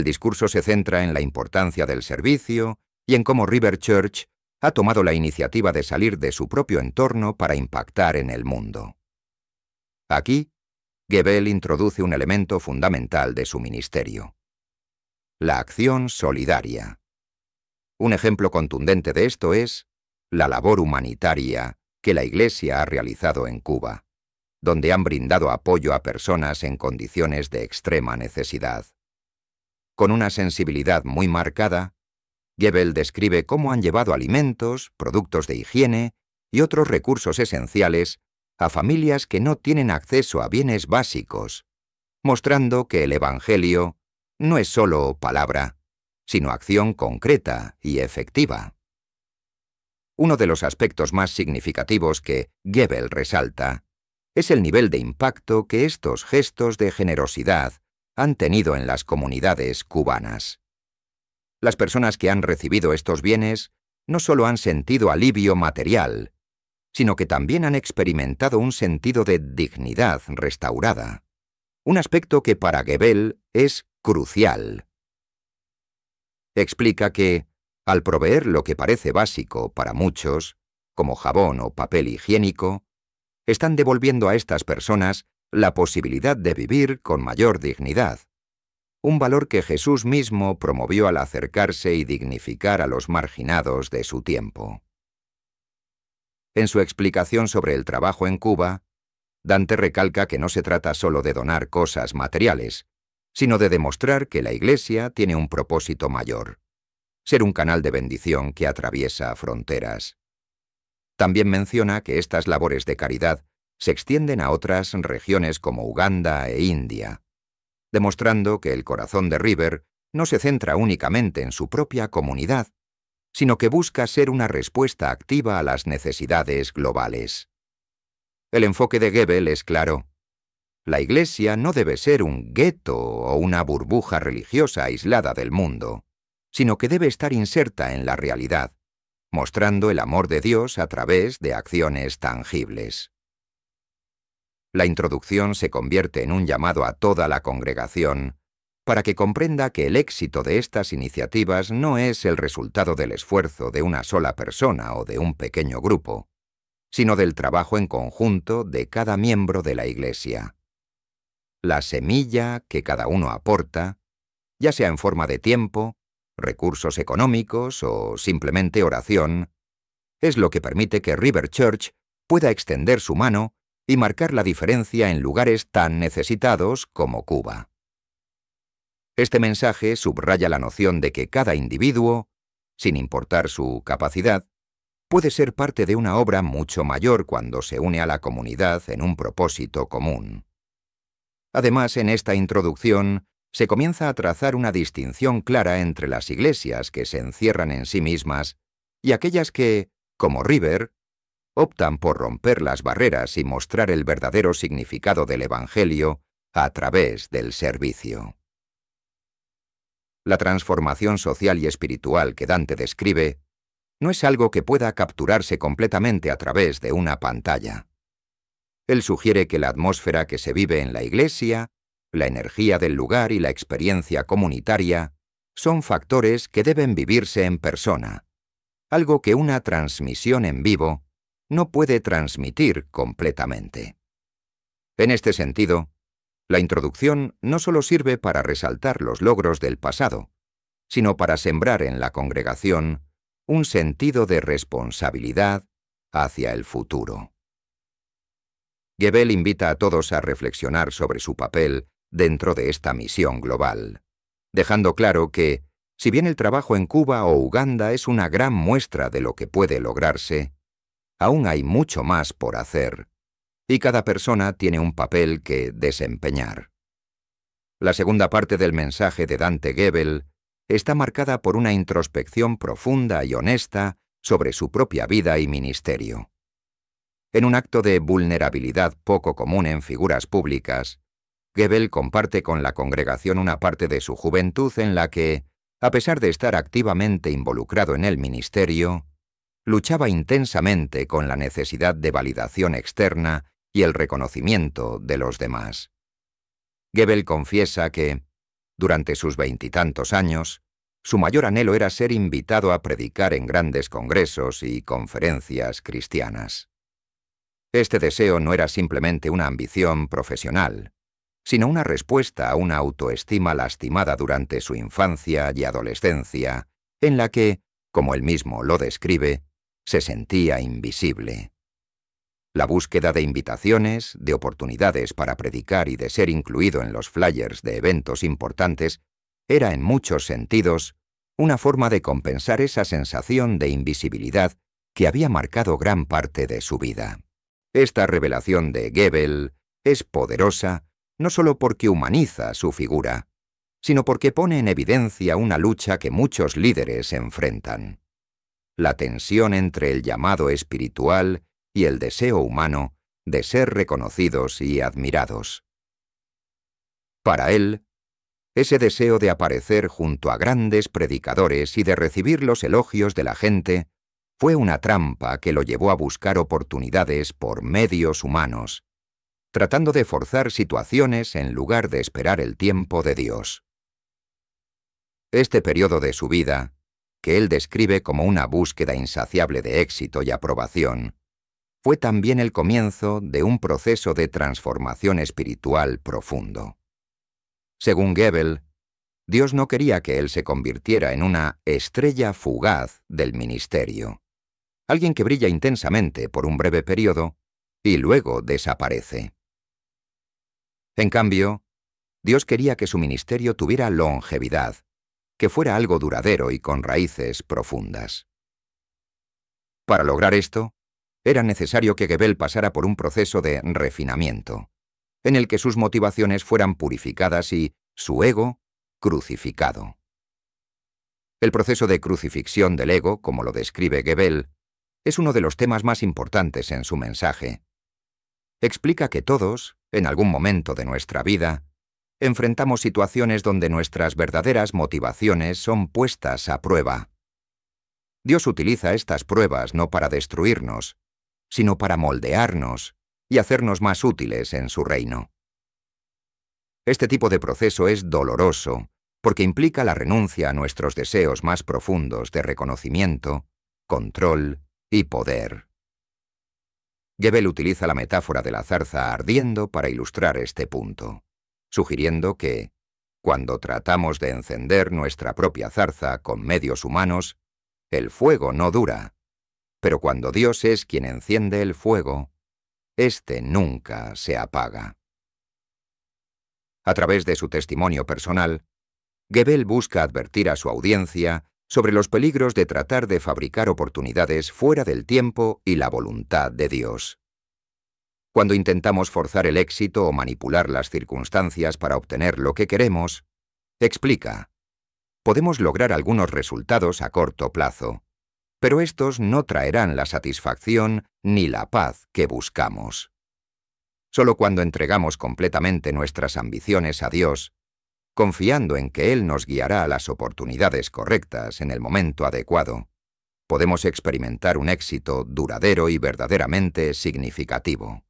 El discurso se centra en la importancia del servicio y en cómo River Church ha tomado la iniciativa de salir de su propio entorno para impactar en el mundo. Aquí, Gebel introduce un elemento fundamental de su ministerio. La acción solidaria. Un ejemplo contundente de esto es la labor humanitaria que la Iglesia ha realizado en Cuba, donde han brindado apoyo a personas en condiciones de extrema necesidad con una sensibilidad muy marcada, Gebel describe cómo han llevado alimentos, productos de higiene y otros recursos esenciales a familias que no tienen acceso a bienes básicos, mostrando que el Evangelio no es sólo palabra, sino acción concreta y efectiva. Uno de los aspectos más significativos que Gebel resalta es el nivel de impacto que estos gestos de generosidad han tenido en las comunidades cubanas. Las personas que han recibido estos bienes no solo han sentido alivio material, sino que también han experimentado un sentido de dignidad restaurada, un aspecto que para Gebel es crucial. Explica que, al proveer lo que parece básico para muchos, como jabón o papel higiénico, están devolviendo a estas personas la posibilidad de vivir con mayor dignidad, un valor que Jesús mismo promovió al acercarse y dignificar a los marginados de su tiempo. En su explicación sobre el trabajo en Cuba, Dante recalca que no se trata solo de donar cosas materiales, sino de demostrar que la Iglesia tiene un propósito mayor, ser un canal de bendición que atraviesa fronteras. También menciona que estas labores de caridad se extienden a otras regiones como Uganda e India, demostrando que el corazón de River no se centra únicamente en su propia comunidad, sino que busca ser una respuesta activa a las necesidades globales. El enfoque de Goebbels es claro. La Iglesia no debe ser un gueto o una burbuja religiosa aislada del mundo, sino que debe estar inserta en la realidad, mostrando el amor de Dios a través de acciones tangibles. La introducción se convierte en un llamado a toda la congregación para que comprenda que el éxito de estas iniciativas no es el resultado del esfuerzo de una sola persona o de un pequeño grupo, sino del trabajo en conjunto de cada miembro de la Iglesia. La semilla que cada uno aporta, ya sea en forma de tiempo, recursos económicos o simplemente oración, es lo que permite que River Church pueda extender su mano y marcar la diferencia en lugares tan necesitados como Cuba. Este mensaje subraya la noción de que cada individuo, sin importar su capacidad, puede ser parte de una obra mucho mayor cuando se une a la comunidad en un propósito común. Además, en esta introducción, se comienza a trazar una distinción clara entre las iglesias que se encierran en sí mismas y aquellas que, como River, optan por romper las barreras y mostrar el verdadero significado del Evangelio a través del servicio. La transformación social y espiritual que Dante describe no es algo que pueda capturarse completamente a través de una pantalla. Él sugiere que la atmósfera que se vive en la iglesia, la energía del lugar y la experiencia comunitaria son factores que deben vivirse en persona, algo que una transmisión en vivo no puede transmitir completamente. En este sentido, la introducción no solo sirve para resaltar los logros del pasado, sino para sembrar en la congregación un sentido de responsabilidad hacia el futuro. Gebel invita a todos a reflexionar sobre su papel dentro de esta misión global, dejando claro que, si bien el trabajo en Cuba o Uganda es una gran muestra de lo que puede lograrse, aún hay mucho más por hacer, y cada persona tiene un papel que desempeñar. La segunda parte del mensaje de Dante Gebel está marcada por una introspección profunda y honesta sobre su propia vida y ministerio. En un acto de vulnerabilidad poco común en figuras públicas, Gebel comparte con la congregación una parte de su juventud en la que, a pesar de estar activamente involucrado en el ministerio, luchaba intensamente con la necesidad de validación externa y el reconocimiento de los demás. Goebbels confiesa que, durante sus veintitantos años, su mayor anhelo era ser invitado a predicar en grandes congresos y conferencias cristianas. Este deseo no era simplemente una ambición profesional, sino una respuesta a una autoestima lastimada durante su infancia y adolescencia, en la que, como él mismo lo describe, se sentía invisible. La búsqueda de invitaciones, de oportunidades para predicar y de ser incluido en los flyers de eventos importantes era en muchos sentidos una forma de compensar esa sensación de invisibilidad que había marcado gran parte de su vida. Esta revelación de Goebbels es poderosa no solo porque humaniza su figura, sino porque pone en evidencia una lucha que muchos líderes enfrentan la tensión entre el llamado espiritual y el deseo humano de ser reconocidos y admirados. Para él, ese deseo de aparecer junto a grandes predicadores y de recibir los elogios de la gente fue una trampa que lo llevó a buscar oportunidades por medios humanos, tratando de forzar situaciones en lugar de esperar el tiempo de Dios. Este periodo de su vida que él describe como una búsqueda insaciable de éxito y aprobación, fue también el comienzo de un proceso de transformación espiritual profundo. Según Goebbels, Dios no quería que él se convirtiera en una estrella fugaz del ministerio, alguien que brilla intensamente por un breve periodo y luego desaparece. En cambio, Dios quería que su ministerio tuviera longevidad, que fuera algo duradero y con raíces profundas. Para lograr esto, era necesario que Gebel pasara por un proceso de refinamiento, en el que sus motivaciones fueran purificadas y su ego crucificado. El proceso de crucifixión del ego, como lo describe Gebel, es uno de los temas más importantes en su mensaje. Explica que todos, en algún momento de nuestra vida, enfrentamos situaciones donde nuestras verdaderas motivaciones son puestas a prueba. Dios utiliza estas pruebas no para destruirnos, sino para moldearnos y hacernos más útiles en su reino. Este tipo de proceso es doloroso, porque implica la renuncia a nuestros deseos más profundos de reconocimiento, control y poder. Gebel utiliza la metáfora de la zarza ardiendo para ilustrar este punto sugiriendo que, cuando tratamos de encender nuestra propia zarza con medios humanos, el fuego no dura, pero cuando Dios es quien enciende el fuego, éste nunca se apaga. A través de su testimonio personal, Gebel busca advertir a su audiencia sobre los peligros de tratar de fabricar oportunidades fuera del tiempo y la voluntad de Dios. Cuando intentamos forzar el éxito o manipular las circunstancias para obtener lo que queremos, explica, podemos lograr algunos resultados a corto plazo, pero estos no traerán la satisfacción ni la paz que buscamos. Solo cuando entregamos completamente nuestras ambiciones a Dios, confiando en que Él nos guiará a las oportunidades correctas en el momento adecuado, podemos experimentar un éxito duradero y verdaderamente significativo.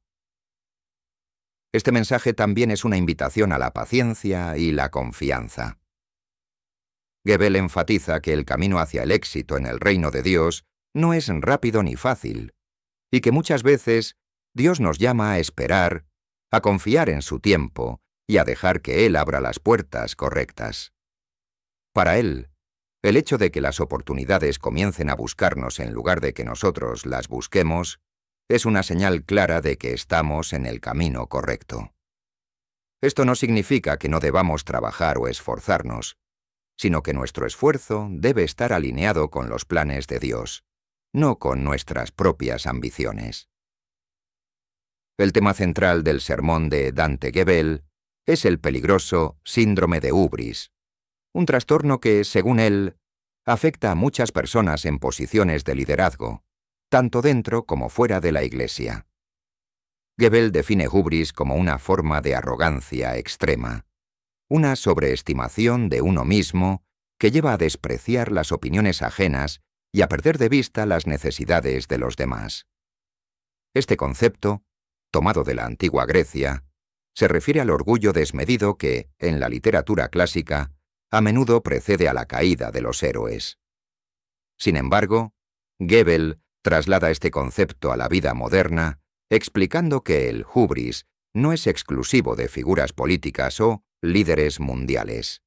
Este mensaje también es una invitación a la paciencia y la confianza. Gebel enfatiza que el camino hacia el éxito en el reino de Dios no es rápido ni fácil, y que muchas veces Dios nos llama a esperar, a confiar en su tiempo y a dejar que Él abra las puertas correctas. Para Él, el hecho de que las oportunidades comiencen a buscarnos en lugar de que nosotros las busquemos es una señal clara de que estamos en el camino correcto. Esto no significa que no debamos trabajar o esforzarnos, sino que nuestro esfuerzo debe estar alineado con los planes de Dios, no con nuestras propias ambiciones. El tema central del sermón de Dante Gebel es el peligroso síndrome de Ubris, un trastorno que, según él, afecta a muchas personas en posiciones de liderazgo, tanto dentro como fuera de la Iglesia. Goebbels define hubris como una forma de arrogancia extrema, una sobreestimación de uno mismo que lleva a despreciar las opiniones ajenas y a perder de vista las necesidades de los demás. Este concepto, tomado de la antigua Grecia, se refiere al orgullo desmedido que, en la literatura clásica, a menudo precede a la caída de los héroes. Sin embargo, Goebbels Traslada este concepto a la vida moderna, explicando que el hubris no es exclusivo de figuras políticas o líderes mundiales.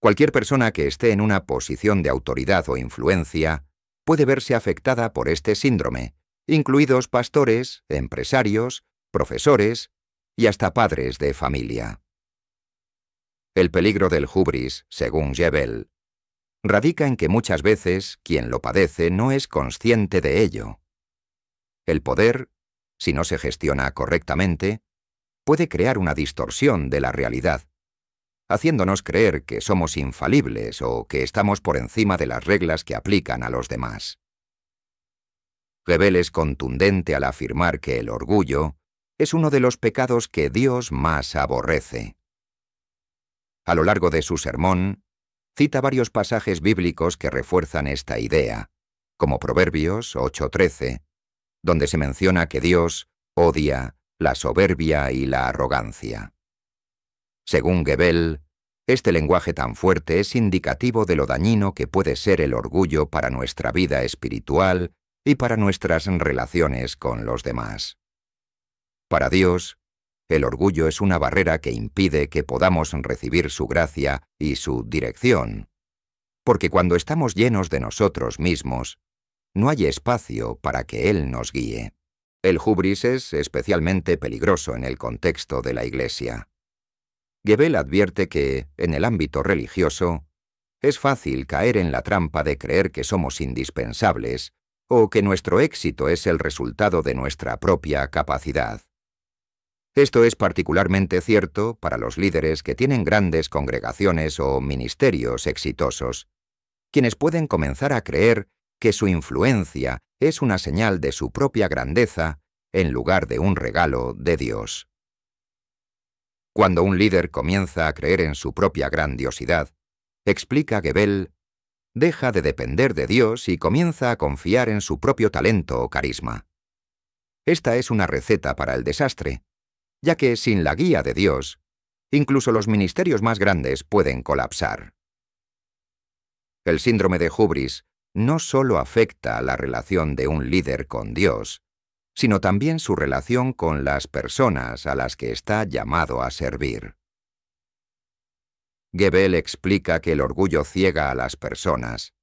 Cualquier persona que esté en una posición de autoridad o influencia puede verse afectada por este síndrome, incluidos pastores, empresarios, profesores y hasta padres de familia. El peligro del hubris, según Jebel, radica en que muchas veces quien lo padece no es consciente de ello. El poder, si no se gestiona correctamente, puede crear una distorsión de la realidad, haciéndonos creer que somos infalibles o que estamos por encima de las reglas que aplican a los demás. Rebel es contundente al afirmar que el orgullo es uno de los pecados que Dios más aborrece. A lo largo de su sermón, cita varios pasajes bíblicos que refuerzan esta idea, como Proverbios 8:13, donde se menciona que Dios odia la soberbia y la arrogancia. Según Gebel, este lenguaje tan fuerte es indicativo de lo dañino que puede ser el orgullo para nuestra vida espiritual y para nuestras relaciones con los demás. Para Dios, el orgullo es una barrera que impide que podamos recibir su gracia y su dirección. Porque cuando estamos llenos de nosotros mismos, no hay espacio para que Él nos guíe. El hubris es especialmente peligroso en el contexto de la Iglesia. Gebel advierte que, en el ámbito religioso, es fácil caer en la trampa de creer que somos indispensables o que nuestro éxito es el resultado de nuestra propia capacidad. Esto es particularmente cierto para los líderes que tienen grandes congregaciones o ministerios exitosos, quienes pueden comenzar a creer que su influencia es una señal de su propia grandeza en lugar de un regalo de Dios. Cuando un líder comienza a creer en su propia grandiosidad, explica Gebel, deja de depender de Dios y comienza a confiar en su propio talento o carisma. Esta es una receta para el desastre, ya que sin la guía de Dios, incluso los ministerios más grandes pueden colapsar. El síndrome de Hubris no solo afecta a la relación de un líder con Dios, sino también su relación con las personas a las que está llamado a servir. Gebel explica que el orgullo ciega a las personas,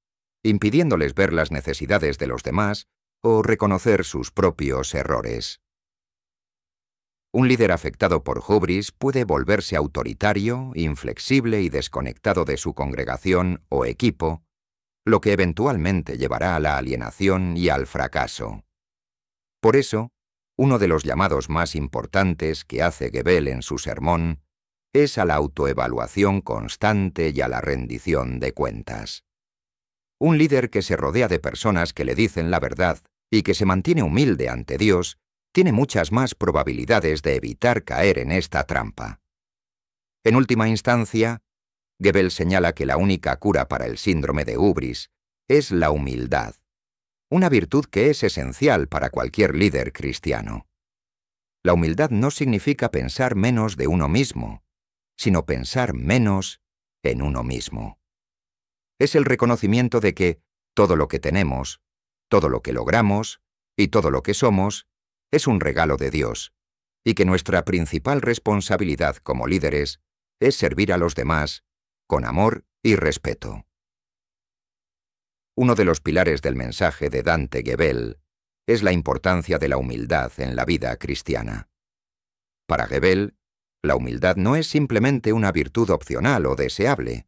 impidiéndoles ver las necesidades de los demás o reconocer sus propios errores. Un líder afectado por hubris puede volverse autoritario, inflexible y desconectado de su congregación o equipo, lo que eventualmente llevará a la alienación y al fracaso. Por eso, uno de los llamados más importantes que hace Gebel en su sermón es a la autoevaluación constante y a la rendición de cuentas. Un líder que se rodea de personas que le dicen la verdad y que se mantiene humilde ante Dios tiene muchas más probabilidades de evitar caer en esta trampa. En última instancia, Goebbels señala que la única cura para el síndrome de Ubris es la humildad, una virtud que es esencial para cualquier líder cristiano. La humildad no significa pensar menos de uno mismo, sino pensar menos en uno mismo. Es el reconocimiento de que todo lo que tenemos, todo lo que logramos y todo lo que somos es un regalo de Dios, y que nuestra principal responsabilidad como líderes es servir a los demás con amor y respeto. Uno de los pilares del mensaje de Dante Gebel es la importancia de la humildad en la vida cristiana. Para Gebel, la humildad no es simplemente una virtud opcional o deseable,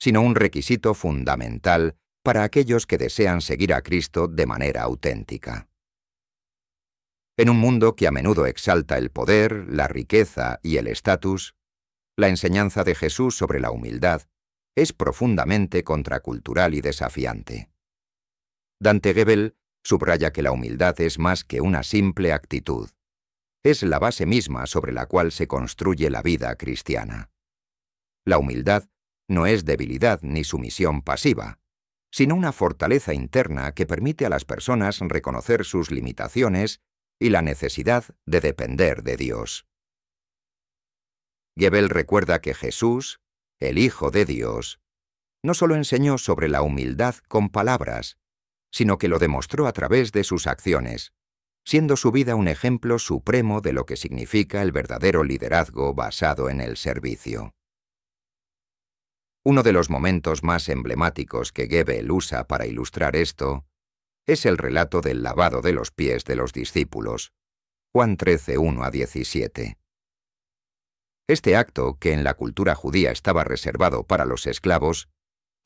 sino un requisito fundamental para aquellos que desean seguir a Cristo de manera auténtica. En un mundo que a menudo exalta el poder, la riqueza y el estatus, la enseñanza de Jesús sobre la humildad es profundamente contracultural y desafiante. Dante Gebel subraya que la humildad es más que una simple actitud. Es la base misma sobre la cual se construye la vida cristiana. La humildad no es debilidad ni sumisión pasiva, sino una fortaleza interna que permite a las personas reconocer sus limitaciones y la necesidad de depender de Dios. Gebel recuerda que Jesús, el Hijo de Dios, no solo enseñó sobre la humildad con palabras, sino que lo demostró a través de sus acciones, siendo su vida un ejemplo supremo de lo que significa el verdadero liderazgo basado en el servicio. Uno de los momentos más emblemáticos que Gebel usa para ilustrar esto es el relato del lavado de los pies de los discípulos. Juan 13, 1 a 17. Este acto, que en la cultura judía estaba reservado para los esclavos,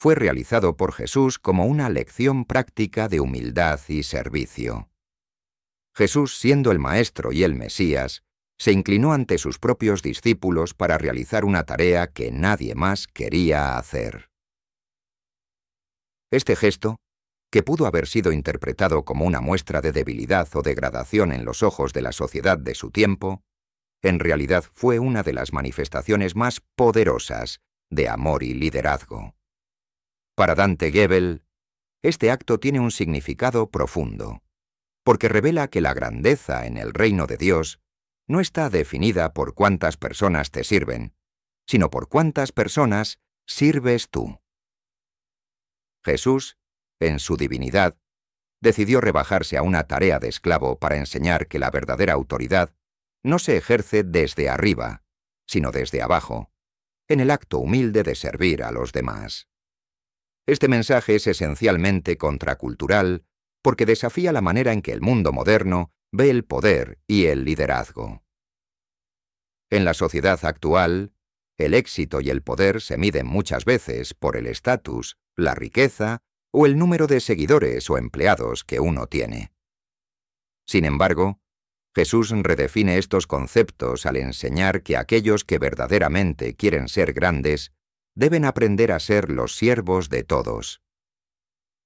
fue realizado por Jesús como una lección práctica de humildad y servicio. Jesús, siendo el Maestro y el Mesías, se inclinó ante sus propios discípulos para realizar una tarea que nadie más quería hacer. Este gesto, que pudo haber sido interpretado como una muestra de debilidad o degradación en los ojos de la sociedad de su tiempo, en realidad fue una de las manifestaciones más poderosas de amor y liderazgo. Para Dante Gebel, este acto tiene un significado profundo, porque revela que la grandeza en el reino de Dios no está definida por cuántas personas te sirven, sino por cuántas personas sirves tú. Jesús en su divinidad, decidió rebajarse a una tarea de esclavo para enseñar que la verdadera autoridad no se ejerce desde arriba, sino desde abajo, en el acto humilde de servir a los demás. Este mensaje es esencialmente contracultural porque desafía la manera en que el mundo moderno ve el poder y el liderazgo. En la sociedad actual, el éxito y el poder se miden muchas veces por el estatus, la riqueza o el número de seguidores o empleados que uno tiene. Sin embargo, Jesús redefine estos conceptos al enseñar que aquellos que verdaderamente quieren ser grandes deben aprender a ser los siervos de todos.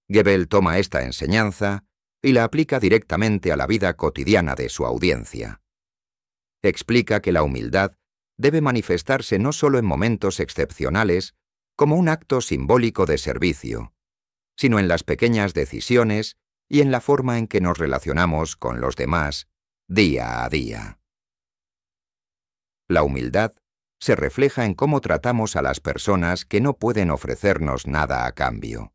Gebel toma esta enseñanza y la aplica directamente a la vida cotidiana de su audiencia. Explica que la humildad debe manifestarse no solo en momentos excepcionales, como un acto simbólico de servicio, sino en las pequeñas decisiones y en la forma en que nos relacionamos con los demás día a día. La humildad se refleja en cómo tratamos a las personas que no pueden ofrecernos nada a cambio,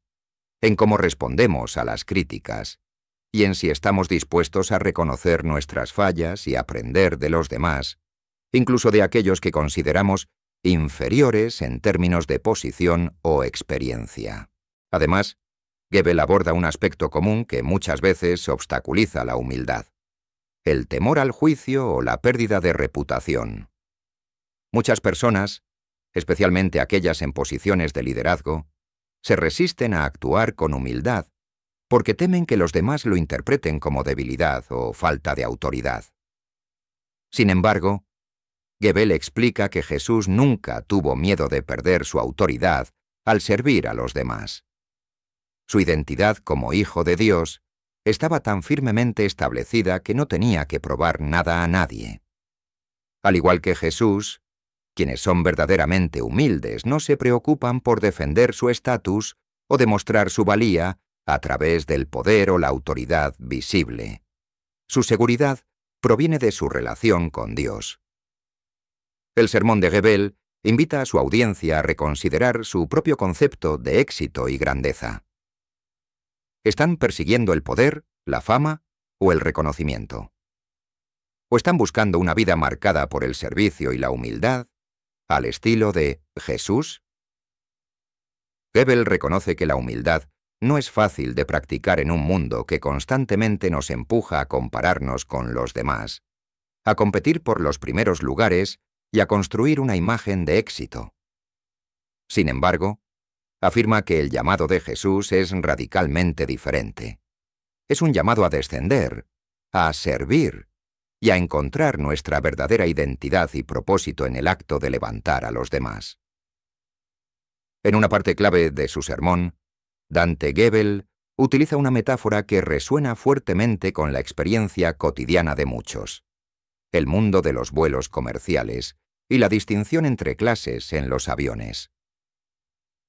en cómo respondemos a las críticas, y en si estamos dispuestos a reconocer nuestras fallas y aprender de los demás, incluso de aquellos que consideramos inferiores en términos de posición o experiencia. Además, Gebel aborda un aspecto común que muchas veces obstaculiza la humildad, el temor al juicio o la pérdida de reputación. Muchas personas, especialmente aquellas en posiciones de liderazgo, se resisten a actuar con humildad porque temen que los demás lo interpreten como debilidad o falta de autoridad. Sin embargo, Gebel explica que Jesús nunca tuvo miedo de perder su autoridad al servir a los demás. Su identidad como hijo de Dios estaba tan firmemente establecida que no tenía que probar nada a nadie. Al igual que Jesús, quienes son verdaderamente humildes no se preocupan por defender su estatus o demostrar su valía a través del poder o la autoridad visible. Su seguridad proviene de su relación con Dios. El sermón de Gebel invita a su audiencia a reconsiderar su propio concepto de éxito y grandeza están persiguiendo el poder, la fama o el reconocimiento. O están buscando una vida marcada por el servicio y la humildad, al estilo de Jesús. Hebel reconoce que la humildad no es fácil de practicar en un mundo que constantemente nos empuja a compararnos con los demás, a competir por los primeros lugares y a construir una imagen de éxito. Sin embargo, afirma que el llamado de Jesús es radicalmente diferente. Es un llamado a descender, a servir y a encontrar nuestra verdadera identidad y propósito en el acto de levantar a los demás. En una parte clave de su sermón, Dante Gebel utiliza una metáfora que resuena fuertemente con la experiencia cotidiana de muchos, el mundo de los vuelos comerciales y la distinción entre clases en los aviones.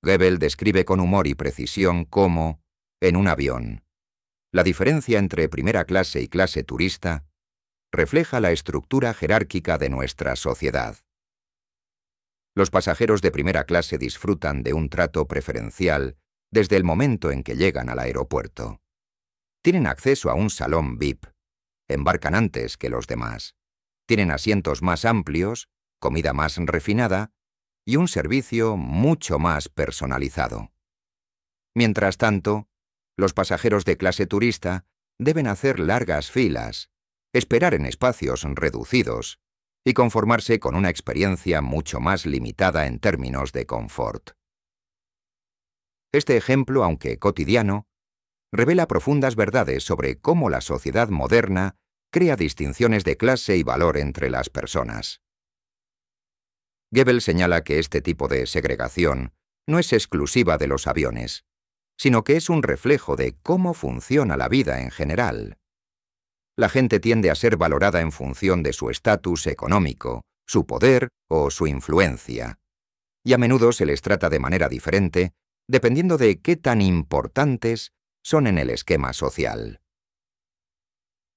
Goebbels describe con humor y precisión cómo, en un avión, la diferencia entre primera clase y clase turista refleja la estructura jerárquica de nuestra sociedad. Los pasajeros de primera clase disfrutan de un trato preferencial desde el momento en que llegan al aeropuerto. Tienen acceso a un salón VIP, embarcan antes que los demás, tienen asientos más amplios, comida más refinada y un servicio mucho más personalizado. Mientras tanto, los pasajeros de clase turista deben hacer largas filas, esperar en espacios reducidos y conformarse con una experiencia mucho más limitada en términos de confort. Este ejemplo, aunque cotidiano, revela profundas verdades sobre cómo la sociedad moderna crea distinciones de clase y valor entre las personas. Goebbels señala que este tipo de segregación no es exclusiva de los aviones, sino que es un reflejo de cómo funciona la vida en general. La gente tiende a ser valorada en función de su estatus económico, su poder o su influencia, y a menudo se les trata de manera diferente dependiendo de qué tan importantes son en el esquema social.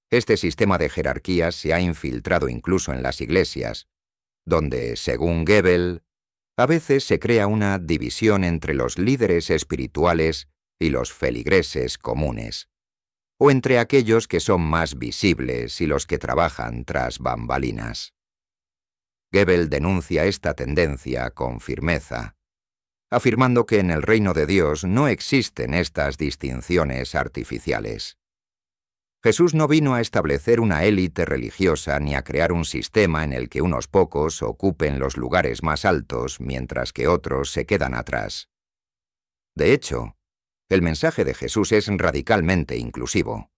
Este sistema de jerarquías se ha infiltrado incluso en las iglesias, donde, según Gebel, a veces se crea una división entre los líderes espirituales y los feligreses comunes, o entre aquellos que son más visibles y los que trabajan tras bambalinas. Gebel denuncia esta tendencia con firmeza, afirmando que en el reino de Dios no existen estas distinciones artificiales. Jesús no vino a establecer una élite religiosa ni a crear un sistema en el que unos pocos ocupen los lugares más altos mientras que otros se quedan atrás. De hecho, el mensaje de Jesús es radicalmente inclusivo.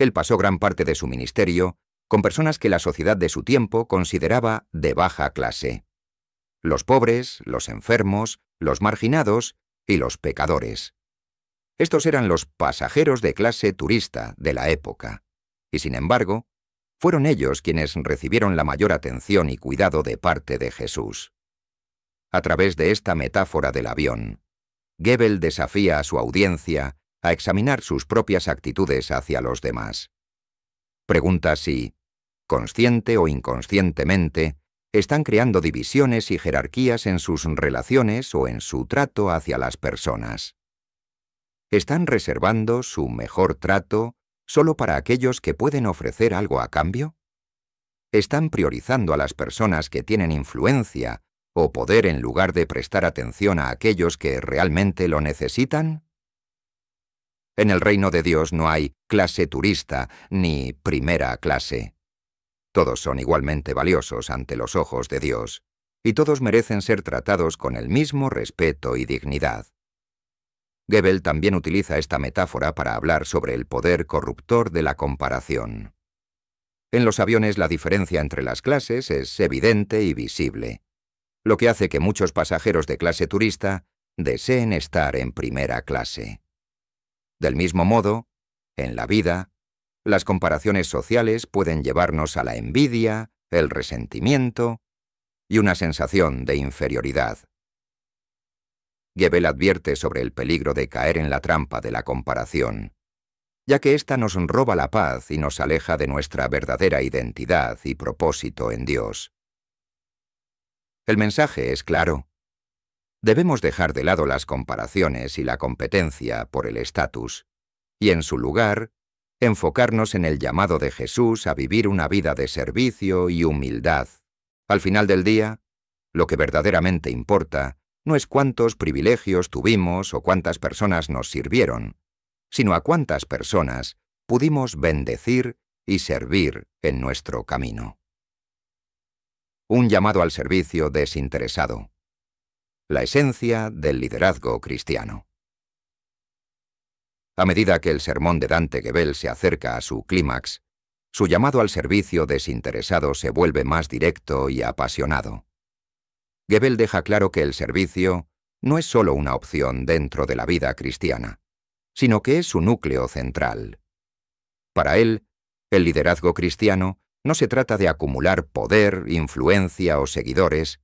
Él pasó gran parte de su ministerio con personas que la sociedad de su tiempo consideraba de baja clase. Los pobres, los enfermos, los marginados y los pecadores. Estos eran los pasajeros de clase turista de la época, y sin embargo, fueron ellos quienes recibieron la mayor atención y cuidado de parte de Jesús. A través de esta metáfora del avión, Gebel desafía a su audiencia a examinar sus propias actitudes hacia los demás. Pregunta si, consciente o inconscientemente, están creando divisiones y jerarquías en sus relaciones o en su trato hacia las personas están reservando su mejor trato solo para aquellos que pueden ofrecer algo a cambio? ¿Están priorizando a las personas que tienen influencia o poder en lugar de prestar atención a aquellos que realmente lo necesitan? En el reino de Dios no hay clase turista ni primera clase. Todos son igualmente valiosos ante los ojos de Dios, y todos merecen ser tratados con el mismo respeto y dignidad. Goebbels también utiliza esta metáfora para hablar sobre el poder corruptor de la comparación. En los aviones la diferencia entre las clases es evidente y visible, lo que hace que muchos pasajeros de clase turista deseen estar en primera clase. Del mismo modo, en la vida, las comparaciones sociales pueden llevarnos a la envidia, el resentimiento y una sensación de inferioridad. Gebel advierte sobre el peligro de caer en la trampa de la comparación, ya que ésta nos roba la paz y nos aleja de nuestra verdadera identidad y propósito en Dios. El mensaje es claro. Debemos dejar de lado las comparaciones y la competencia por el estatus, y en su lugar, enfocarnos en el llamado de Jesús a vivir una vida de servicio y humildad. Al final del día, lo que verdaderamente importa no es cuántos privilegios tuvimos o cuántas personas nos sirvieron, sino a cuántas personas pudimos bendecir y servir en nuestro camino. Un llamado al servicio desinteresado. La esencia del liderazgo cristiano. A medida que el sermón de Dante Gebel se acerca a su clímax, su llamado al servicio desinteresado se vuelve más directo y apasionado. Gebel deja claro que el servicio no es solo una opción dentro de la vida cristiana, sino que es su núcleo central. Para él, el liderazgo cristiano no se trata de acumular poder, influencia o seguidores,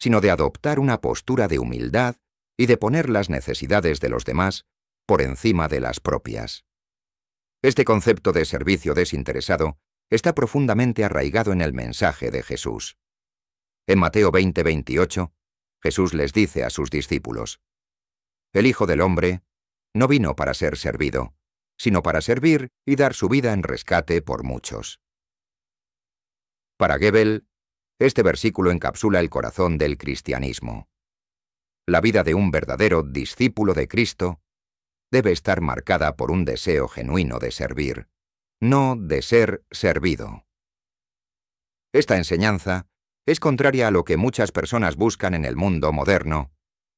sino de adoptar una postura de humildad y de poner las necesidades de los demás por encima de las propias. Este concepto de servicio desinteresado está profundamente arraigado en el mensaje de Jesús. En Mateo 20:28, Jesús les dice a sus discípulos, El Hijo del Hombre no vino para ser servido, sino para servir y dar su vida en rescate por muchos. Para Gebel, este versículo encapsula el corazón del cristianismo. La vida de un verdadero discípulo de Cristo debe estar marcada por un deseo genuino de servir, no de ser servido. Esta enseñanza es contraria a lo que muchas personas buscan en el mundo moderno,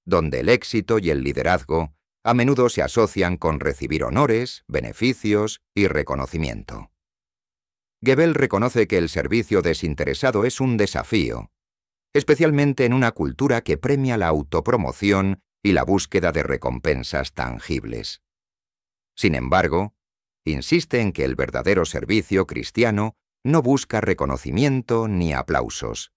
donde el éxito y el liderazgo a menudo se asocian con recibir honores, beneficios y reconocimiento. Gebel reconoce que el servicio desinteresado es un desafío, especialmente en una cultura que premia la autopromoción y la búsqueda de recompensas tangibles. Sin embargo, insiste en que el verdadero servicio cristiano no busca reconocimiento ni aplausos,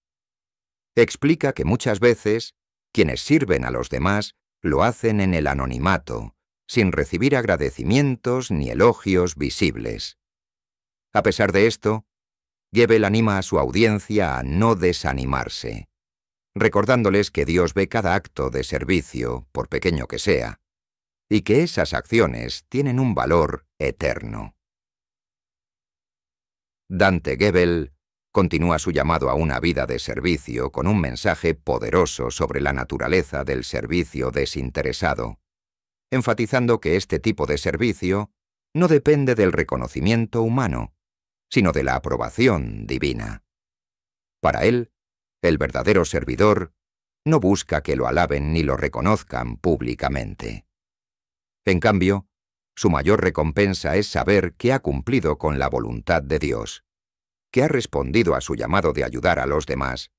explica que muchas veces quienes sirven a los demás lo hacen en el anonimato, sin recibir agradecimientos ni elogios visibles. A pesar de esto, Gebel anima a su audiencia a no desanimarse, recordándoles que Dios ve cada acto de servicio, por pequeño que sea, y que esas acciones tienen un valor eterno. Dante Gebel continúa su llamado a una vida de servicio con un mensaje poderoso sobre la naturaleza del servicio desinteresado, enfatizando que este tipo de servicio no depende del reconocimiento humano, sino de la aprobación divina. Para él, el verdadero servidor no busca que lo alaben ni lo reconozcan públicamente. En cambio, su mayor recompensa es saber que ha cumplido con la voluntad de Dios que ha respondido a su llamado de ayudar a los demás,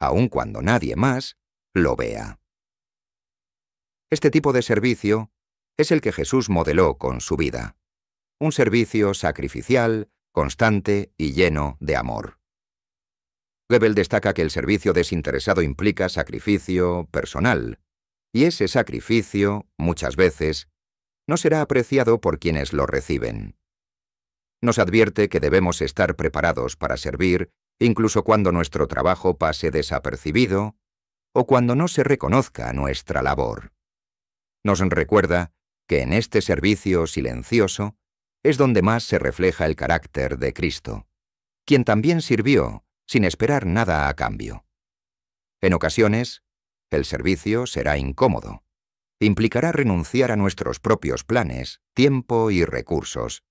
aun cuando nadie más lo vea. Este tipo de servicio es el que Jesús modeló con su vida, un servicio sacrificial, constante y lleno de amor. Lebel destaca que el servicio desinteresado implica sacrificio personal, y ese sacrificio, muchas veces, no será apreciado por quienes lo reciben nos advierte que debemos estar preparados para servir incluso cuando nuestro trabajo pase desapercibido o cuando no se reconozca nuestra labor. Nos recuerda que en este servicio silencioso es donde más se refleja el carácter de Cristo, quien también sirvió sin esperar nada a cambio. En ocasiones, el servicio será incómodo. Implicará renunciar a nuestros propios planes, tiempo y recursos,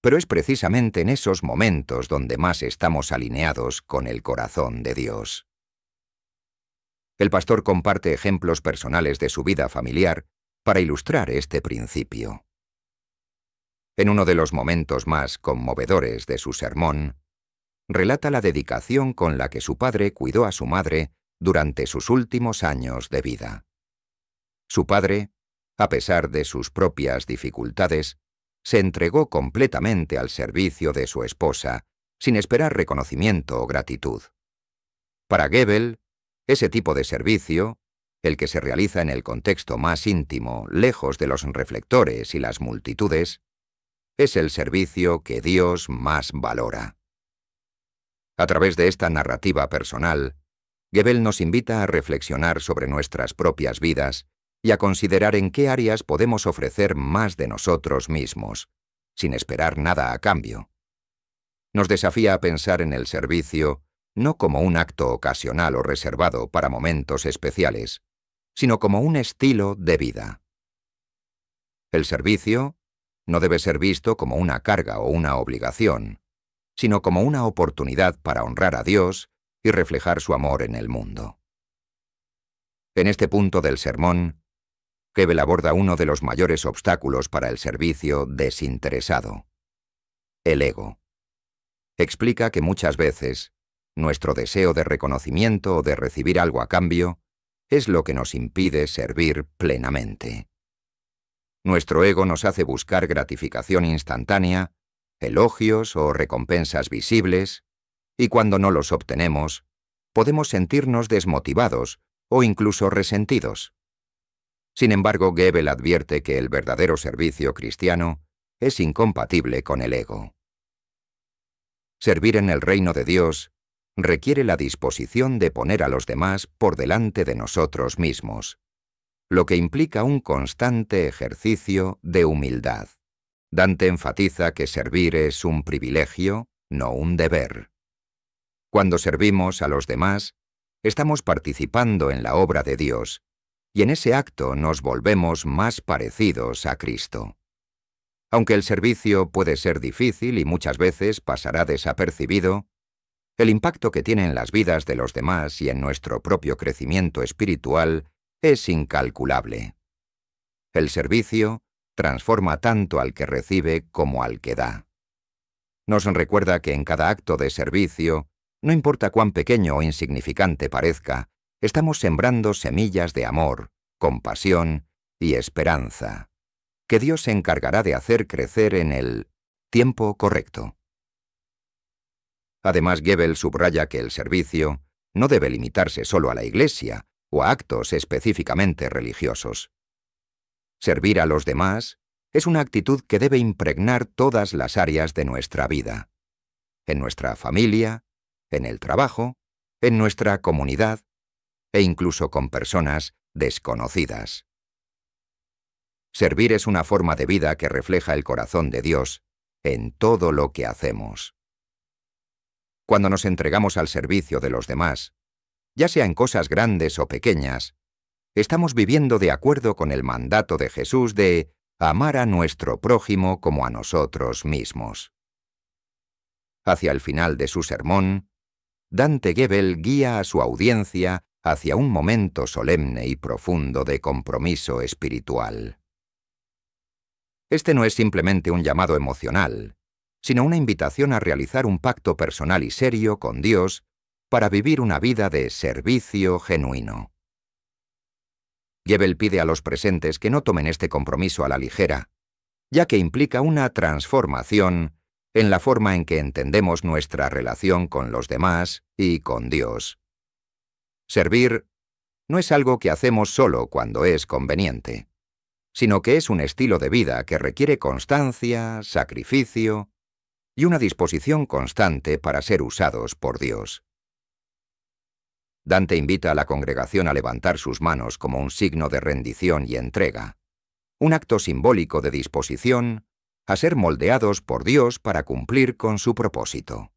pero es precisamente en esos momentos donde más estamos alineados con el corazón de Dios. El pastor comparte ejemplos personales de su vida familiar para ilustrar este principio. En uno de los momentos más conmovedores de su sermón, relata la dedicación con la que su padre cuidó a su madre durante sus últimos años de vida. Su padre, a pesar de sus propias dificultades, se entregó completamente al servicio de su esposa, sin esperar reconocimiento o gratitud. Para Gebel, ese tipo de servicio, el que se realiza en el contexto más íntimo, lejos de los reflectores y las multitudes, es el servicio que Dios más valora. A través de esta narrativa personal, Gebel nos invita a reflexionar sobre nuestras propias vidas y a considerar en qué áreas podemos ofrecer más de nosotros mismos, sin esperar nada a cambio. Nos desafía a pensar en el servicio no como un acto ocasional o reservado para momentos especiales, sino como un estilo de vida. El servicio no debe ser visto como una carga o una obligación, sino como una oportunidad para honrar a Dios y reflejar su amor en el mundo. En este punto del sermón, Kebel aborda uno de los mayores obstáculos para el servicio desinteresado, el ego. Explica que muchas veces nuestro deseo de reconocimiento o de recibir algo a cambio es lo que nos impide servir plenamente. Nuestro ego nos hace buscar gratificación instantánea, elogios o recompensas visibles, y cuando no los obtenemos, podemos sentirnos desmotivados o incluso resentidos. Sin embargo, Gebel advierte que el verdadero servicio cristiano es incompatible con el ego. Servir en el reino de Dios requiere la disposición de poner a los demás por delante de nosotros mismos, lo que implica un constante ejercicio de humildad. Dante enfatiza que servir es un privilegio, no un deber. Cuando servimos a los demás, estamos participando en la obra de Dios, y en ese acto nos volvemos más parecidos a Cristo. Aunque el servicio puede ser difícil y muchas veces pasará desapercibido, el impacto que tiene en las vidas de los demás y en nuestro propio crecimiento espiritual es incalculable. El servicio transforma tanto al que recibe como al que da. Nos recuerda que en cada acto de servicio, no importa cuán pequeño o insignificante parezca, estamos sembrando semillas de amor, compasión y esperanza, que Dios se encargará de hacer crecer en el tiempo correcto. Además, Goebbels subraya que el servicio no debe limitarse solo a la Iglesia o a actos específicamente religiosos. Servir a los demás es una actitud que debe impregnar todas las áreas de nuestra vida, en nuestra familia, en el trabajo, en nuestra comunidad e incluso con personas desconocidas. Servir es una forma de vida que refleja el corazón de Dios en todo lo que hacemos. Cuando nos entregamos al servicio de los demás, ya sea en cosas grandes o pequeñas, estamos viviendo de acuerdo con el mandato de Jesús de amar a nuestro prójimo como a nosotros mismos. Hacia el final de su sermón, Dante Gebel guía a su audiencia hacia un momento solemne y profundo de compromiso espiritual. Este no es simplemente un llamado emocional, sino una invitación a realizar un pacto personal y serio con Dios para vivir una vida de servicio genuino. Gebel pide a los presentes que no tomen este compromiso a la ligera, ya que implica una transformación en la forma en que entendemos nuestra relación con los demás y con Dios. Servir no es algo que hacemos solo cuando es conveniente, sino que es un estilo de vida que requiere constancia, sacrificio y una disposición constante para ser usados por Dios. Dante invita a la congregación a levantar sus manos como un signo de rendición y entrega, un acto simbólico de disposición a ser moldeados por Dios para cumplir con su propósito.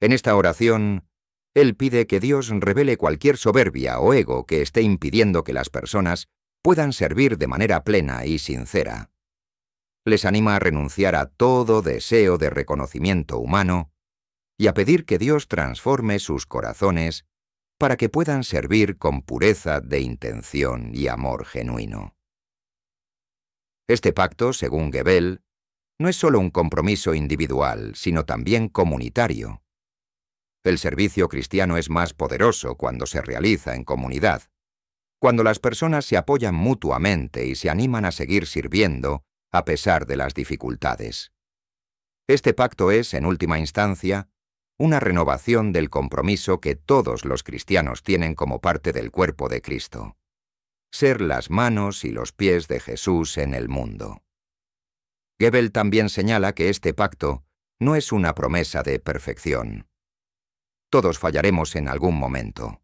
En esta oración, él pide que Dios revele cualquier soberbia o ego que esté impidiendo que las personas puedan servir de manera plena y sincera. Les anima a renunciar a todo deseo de reconocimiento humano y a pedir que Dios transforme sus corazones para que puedan servir con pureza de intención y amor genuino. Este pacto, según Gebel, no es solo un compromiso individual, sino también comunitario, el servicio cristiano es más poderoso cuando se realiza en comunidad. Cuando las personas se apoyan mutuamente y se animan a seguir sirviendo a pesar de las dificultades. Este pacto es, en última instancia, una renovación del compromiso que todos los cristianos tienen como parte del cuerpo de Cristo. Ser las manos y los pies de Jesús en el mundo. Gebel también señala que este pacto no es una promesa de perfección. Todos fallaremos en algún momento.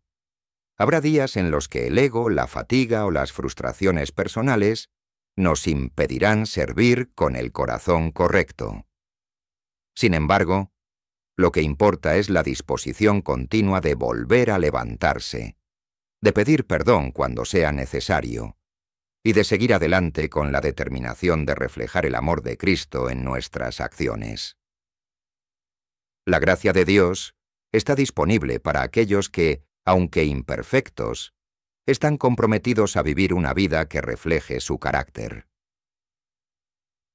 Habrá días en los que el ego, la fatiga o las frustraciones personales nos impedirán servir con el corazón correcto. Sin embargo, lo que importa es la disposición continua de volver a levantarse, de pedir perdón cuando sea necesario, y de seguir adelante con la determinación de reflejar el amor de Cristo en nuestras acciones. La gracia de Dios está disponible para aquellos que, aunque imperfectos, están comprometidos a vivir una vida que refleje su carácter.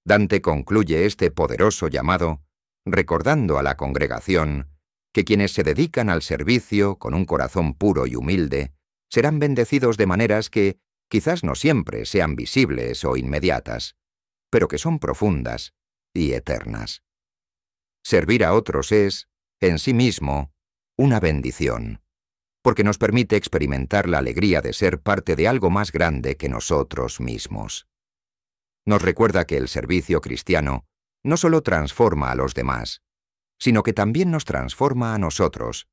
Dante concluye este poderoso llamado recordando a la congregación que quienes se dedican al servicio con un corazón puro y humilde serán bendecidos de maneras que quizás no siempre sean visibles o inmediatas, pero que son profundas y eternas. Servir a otros es, en sí mismo, una bendición, porque nos permite experimentar la alegría de ser parte de algo más grande que nosotros mismos. Nos recuerda que el servicio cristiano no solo transforma a los demás, sino que también nos transforma a nosotros,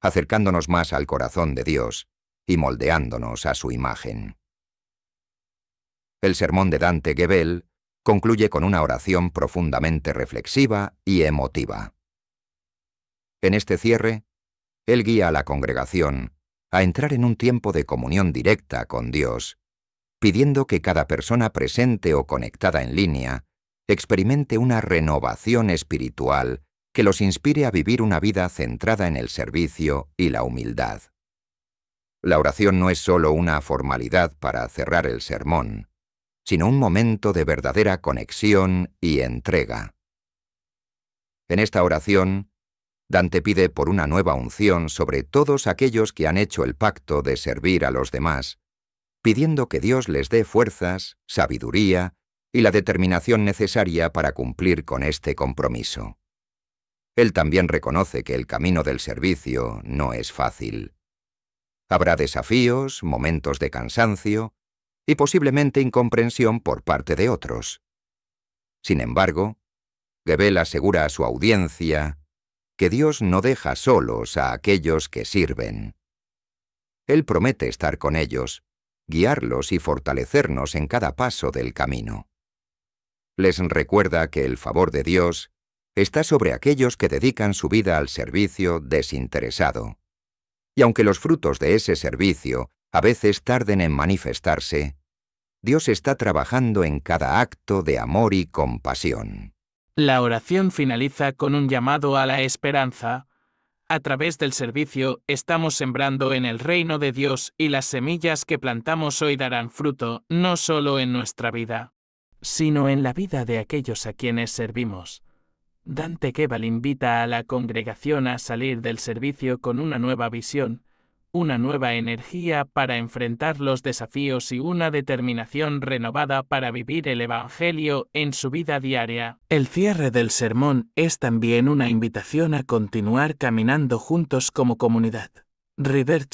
acercándonos más al corazón de Dios y moldeándonos a su imagen. El sermón de Dante Gebel concluye con una oración profundamente reflexiva y emotiva. En este cierre, Él guía a la congregación a entrar en un tiempo de comunión directa con Dios, pidiendo que cada persona presente o conectada en línea experimente una renovación espiritual que los inspire a vivir una vida centrada en el servicio y la humildad. La oración no es sólo una formalidad para cerrar el sermón, sino un momento de verdadera conexión y entrega. En esta oración, Dante pide por una nueva unción sobre todos aquellos que han hecho el pacto de servir a los demás, pidiendo que Dios les dé fuerzas, sabiduría y la determinación necesaria para cumplir con este compromiso. Él también reconoce que el camino del servicio no es fácil. Habrá desafíos, momentos de cansancio y posiblemente incomprensión por parte de otros. Sin embargo, Gebel asegura a su audiencia que Dios no deja solos a aquellos que sirven. Él promete estar con ellos, guiarlos y fortalecernos en cada paso del camino. Les recuerda que el favor de Dios está sobre aquellos que dedican su vida al servicio desinteresado. Y aunque los frutos de ese servicio a veces tarden en manifestarse, Dios está trabajando en cada acto de amor y compasión. La oración finaliza con un llamado a la esperanza. A través del servicio estamos sembrando en el reino de Dios y las semillas que plantamos hoy darán fruto no solo en nuestra vida, sino en la vida de aquellos a quienes servimos. Dante Kebal invita a la congregación a salir del servicio con una nueva visión, una nueva energía para enfrentar los desafíos y una determinación renovada para vivir el Evangelio en su vida diaria. El cierre del sermón es también una invitación a continuar caminando juntos como comunidad. River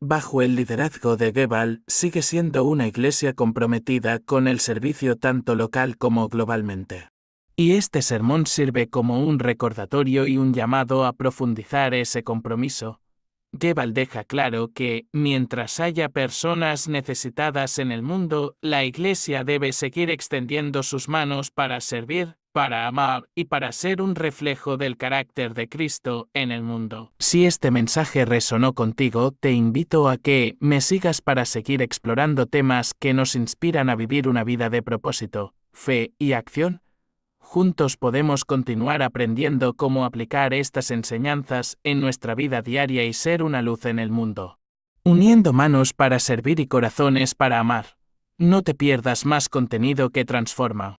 bajo el liderazgo de Gebal, sigue siendo una iglesia comprometida con el servicio tanto local como globalmente. Y este sermón sirve como un recordatorio y un llamado a profundizar ese compromiso, Gebal deja claro que, mientras haya personas necesitadas en el mundo, la Iglesia debe seguir extendiendo sus manos para servir, para amar y para ser un reflejo del carácter de Cristo en el mundo. Si este mensaje resonó contigo, te invito a que me sigas para seguir explorando temas que nos inspiran a vivir una vida de propósito, fe y acción juntos podemos continuar aprendiendo cómo aplicar estas enseñanzas en nuestra vida diaria y ser una luz en el mundo. Uniendo manos para servir y corazones para amar. No te pierdas más contenido que transforma.